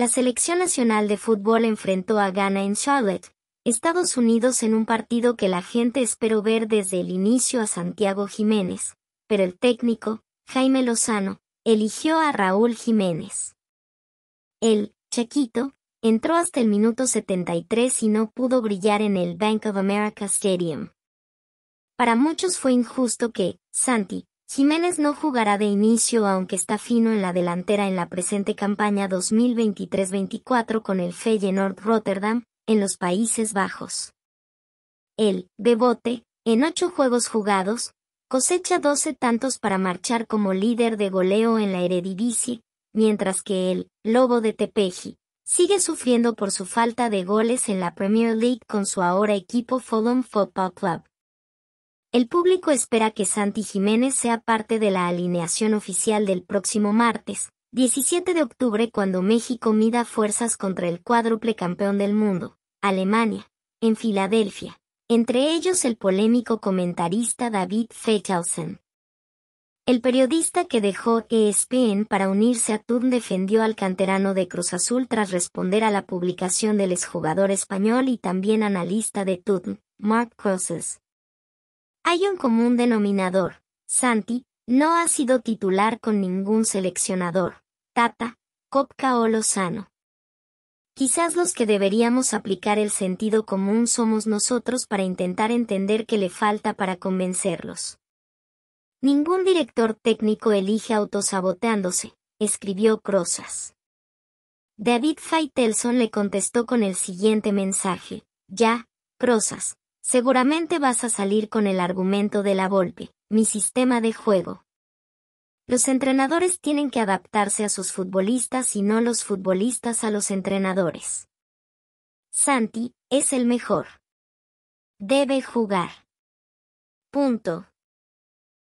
La selección nacional de fútbol enfrentó a Ghana en Charlotte, Estados Unidos en un partido que la gente esperó ver desde el inicio a Santiago Jiménez, pero el técnico, Jaime Lozano, eligió a Raúl Jiménez. El Chiquito, entró hasta el minuto 73 y no pudo brillar en el Bank of America Stadium. Para muchos fue injusto que, Santi, Jiménez no jugará de inicio aunque está fino en la delantera en la presente campaña 2023-24 con el Feyenoord Rotterdam, en los Países Bajos. El, debote, en ocho juegos jugados, cosecha 12 tantos para marchar como líder de goleo en la Eredivisie, mientras que el, Lobo de Tepeji, sigue sufriendo por su falta de goles en la Premier League con su ahora equipo Fulham Football Club. El público espera que Santi Jiménez sea parte de la alineación oficial del próximo martes, 17 de octubre cuando México mida fuerzas contra el cuádruple campeón del mundo, Alemania, en Filadelfia, entre ellos el polémico comentarista David Feitelson. El periodista que dejó ESPN para unirse a TUN defendió al canterano de Cruz Azul tras responder a la publicación del exjugador español y también analista de TUN, Mark Crosses, hay un común denominador. Santi no ha sido titular con ningún seleccionador. Tata, Kopka o Lozano. Quizás los que deberíamos aplicar el sentido común somos nosotros para intentar entender qué le falta para convencerlos. Ningún director técnico elige autosaboteándose, escribió Crozas. David Faitelson le contestó con el siguiente mensaje. Ya, Crozas, Seguramente vas a salir con el argumento de la Volpe, mi sistema de juego. Los entrenadores tienen que adaptarse a sus futbolistas y no los futbolistas a los entrenadores. Santi es el mejor. Debe jugar. Punto.